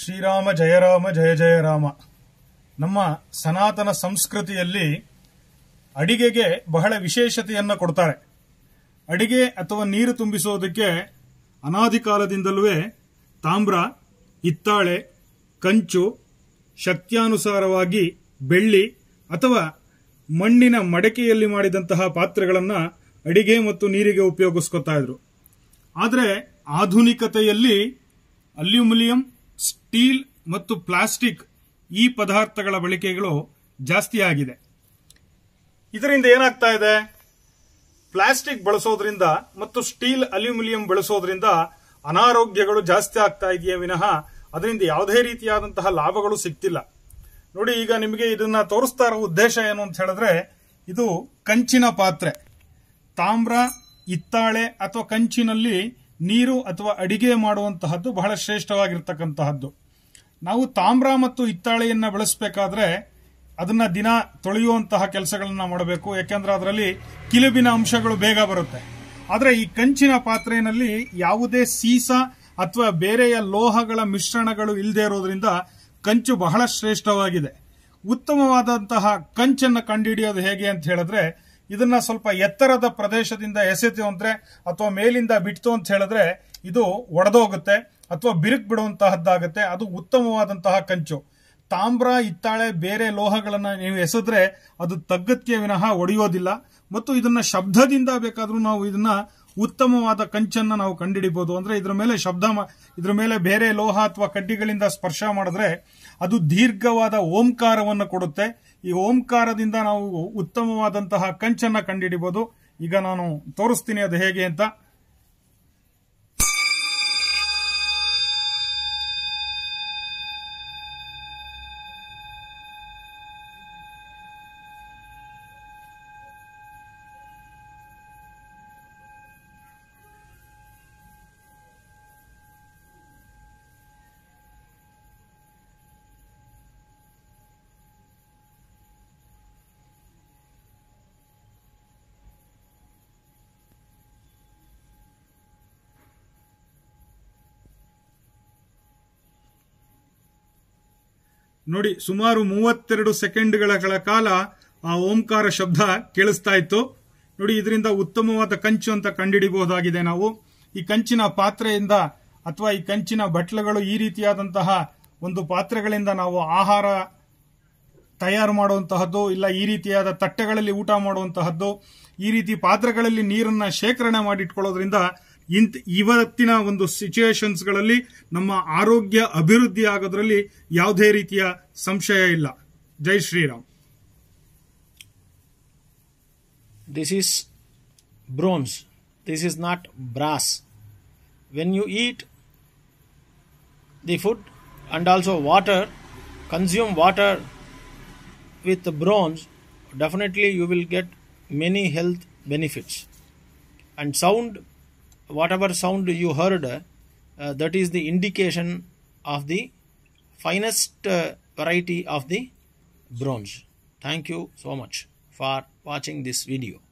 ಶ್ರೀರಾಮ ಜಯರಾಮ ಜಯ ಜಯರಾಮ ನಮ್ಮ ಸನಾತನ ಸಂಸ್ಕೃತಿಯಲ್ಲಿ ಅಡಿಗೆಗೆ ಬಹಳ ವಿಶೇಷತೆಯನ್ನು ಕೊಡ್ತಾರೆ ಅಡಿಗೆ ಅಥವಾ ನೀರು ತುಂಬಿಸೋದಕ್ಕೆ ಅನಾದಿ ಕಾಲದಿಂದಲೂ ತಾಮ್ರ ಹಿತ್ತಾಳೆ ಕಂಚು ಶಕ್ತಿಯಾನುಸಾರವಾಗಿ ಬೆಳ್ಳಿ ಅಥವಾ ಮಣ್ಣಿನ ಮಡಕೆಯಲ್ಲಿ ಮಾಡಿದಂತಹ ಪಾತ್ರೆಗಳನ್ನು ಅಡಿಗೆ ಮತ್ತು ನೀರಿಗೆ ಉಪಯೋಗಿಸ್ಕೊತಾ ಇದ್ರು ಆದರೆ ಆಧುನಿಕತೆಯಲ್ಲಿ ಅಲ್ಯೂಮಿನಿಯಂ ಸ್ಟೀಲ್ ಮತ್ತು ಪ್ಲಾಸ್ಟಿಕ್ ಈ ಪದಾರ್ಥಗಳ ಬಳಕೆಗಳು ಜಾಸ್ತಿ ಆಗಿದೆ ಇದರಿಂದ ಏನಾಗ್ತಾ ಇದೆ ಪ್ಲಾಸ್ಟಿಕ್ ಬಳಸೋದ್ರಿಂದ ಮತ್ತು ಸ್ಟೀಲ್ ಅಲ್ಯೂಮಿನಿಯಂ ಬಳಸೋದ್ರಿಂದ ಅನಾರೋಗ್ಯಗಳು ಜಾಸ್ತಿ ಆಗ್ತಾ ಇದೆಯೇ ವಿನಃ ಅದರಿಂದ ಯಾವುದೇ ರೀತಿಯಾದಂತಹ ಲಾಭಗಳು ಸಿಗ್ತಿಲ್ಲ ನೋಡಿ ಈಗ ನಿಮಗೆ ಇದನ್ನ ತೋರಿಸ್ತಾ ಇರೋ ಉದ್ದೇಶ ಏನು ಅಂತ ಹೇಳಿದ್ರೆ ಇದು ಕಂಚಿನ ಪಾತ್ರೆ ತಾಮ್ರ ಇತ್ತಾಳೆ ಅಥವಾ ಕಂಚಿನಲ್ಲಿ ನೀರು ಅಥವಾ ಅಡಿಗೆ ಮಾಡುವಂತಹದ್ದು ಬಹಳ ಶ್ರೇಷ್ಠವಾಗಿರ್ತಕ್ಕಂತಹದ್ದು ನಾವು ತಾಮ್ರ ಮತ್ತು ಹಿತ್ತಾಳೆಯನ್ನು ಬಳಸಬೇಕಾದ್ರೆ ಅದನ್ನ ದಿನ ತೊಳೆಯುವಂತಹ ಕೆಲಸಗಳನ್ನ ಮಾಡಬೇಕು ಯಾಕೆಂದ್ರೆ ಅದರಲ್ಲಿ ಕಿಲುಬಿನ ಅಂಶಗಳು ಬೇಗ ಬರುತ್ತೆ ಆದರೆ ಈ ಕಂಚಿನ ಪಾತ್ರೆಯಲ್ಲಿ ಯಾವುದೇ ಸೀಸ ಅಥವಾ ಬೇರೆಯ ಲೋಹಗಳ ಮಿಶ್ರಣಗಳು ಇಲ್ಲದೆ ಇರೋದ್ರಿಂದ ಕಂಚು ಬಹಳ ಶ್ರೇಷ್ಠವಾಗಿದೆ ಉತ್ತಮವಾದಂತಹ ಕಂಚನ್ನು ಕಂಡುಹಿಡಿಯೋದು ಹೇಗೆ ಅಂತ ಹೇಳಿದ್ರೆ ಇದನ್ನ ಸ್ವಲ್ಪ ಎತ್ತರದ ಪ್ರದೇಶದಿಂದ ಎಸೆತು ಅಂದ್ರೆ ಅಥವಾ ಮೇಲಿಂದ ಬಿಟ್ತು ಅಂತ ಹೇಳಿದ್ರೆ ಇದು ಒಡೆದೋಗುತ್ತೆ ಅಥವಾ ಬಿರುಕ್ ಬಿಡುವಂತಹದ್ದಾಗುತ್ತೆ ಅದು ಉತ್ತಮವಾದಂತಹ ಕಂಚು ತಾಮ್ರ ಇತ್ತಾಳೆ ಬೇರೆ ಲೋಹಗಳನ್ನು ನೀವು ಎಸೆದ್ರೆ ಅದು ತಗ್ಗಕ್ಕೆ ವಿನಃ ಒಡೆಯೋದಿಲ್ಲ ಮತ್ತು ಇದನ್ನ ಶಬ್ದದಿಂದ ಬೇಕಾದ್ರೂ ನಾವು ಇದನ್ನ ಉತ್ತಮವಾದ ಕಂಚನ್ನ ನಾವು ಕಂಡುಹಿಡಿಬಹುದು ಅಂದ್ರೆ ಇದ್ರ ಮೇಲೆ ಶಬ್ದ ಇದ್ರ ಮೇಲೆ ಬೇರೆ ಲೋಹ ಅಥವಾ ಕಡ್ಡಿಗಳಿಂದ ಸ್ಪರ್ಶ ಮಾಡಿದ್ರೆ ಅದು ದೀರ್ಘವಾದ ಓಂಕಾರವನ್ನು ಕೊಡುತ್ತೆ ಈ ಓಂಕಾರದಿಂದ ನಾವು ಉತ್ತಮವಾದಂತಹ ಕಂಚನ್ನ ಕಂಡುಹಿಡಿಬಹುದು ಈಗ ನಾನು ತೋರಿಸ್ತೀನಿ ಅದು ಹೇಗೆ ಅಂತ ನೋಡಿ ಸುಮಾರು ಮೂವತ್ತೆರಡು ಸೆಕೆಂಡ್ಗಳ ಕಾಲ ಆ ಓಂಕಾರ ಶಬ್ದ ಕೇಳಿಸ್ತಾ ಇತ್ತು ನೋಡಿ ಇದರಿಂದ ಉತ್ತಮವಾದ ಕಂಚು ಅಂತ ಕಂಡುಹಿಡಿಬಹುದಾಗಿದೆ ನಾವು ಈ ಕಂಚಿನ ಪಾತ್ರೆಯಿಂದ ಅಥವಾ ಈ ಕಂಚಿನ ಬಟ್ಲಗಳು ಈ ರೀತಿಯಾದಂತಹ ಒಂದು ಪಾತ್ರೆಗಳಿಂದ ನಾವು ಆಹಾರ ತಯಾರು ಮಾಡುವಂತಹದ್ದು ಇಲ್ಲ ಈ ರೀತಿಯಾದ ತಟ್ಟೆಗಳಲ್ಲಿ ಊಟ ಮಾಡುವಂತಹದ್ದು ಈ ರೀತಿ ಪಾತ್ರೆಗಳಲ್ಲಿ ನೀರನ್ನ ಶೇಖರಣೆ ಮಾಡಿಟ್ಕೊಳ್ಳೋದ್ರಿಂದ ಇಂತ ಇವತ್ತಿನ ಒಂದು ಸಿಚುಯೇಷನ್ಸ್ಗಳಲ್ಲಿ ನಮ್ಮ ಆರೋಗ್ಯ ಅಭಿವೃದ್ಧಿ ಆಗೋದ್ರಲ್ಲಿ ಯಾವುದೇ ರೀತಿಯ ಸಂಶಯ ಇಲ್ಲ Jai Shriram this is bronze this is not brass when you eat the food and also water consume water with bronze definitely you will get many health benefits and sound whatever sound you heard uh, that is the indication of the finest uh, variety of the bronze thank you so much for watching this video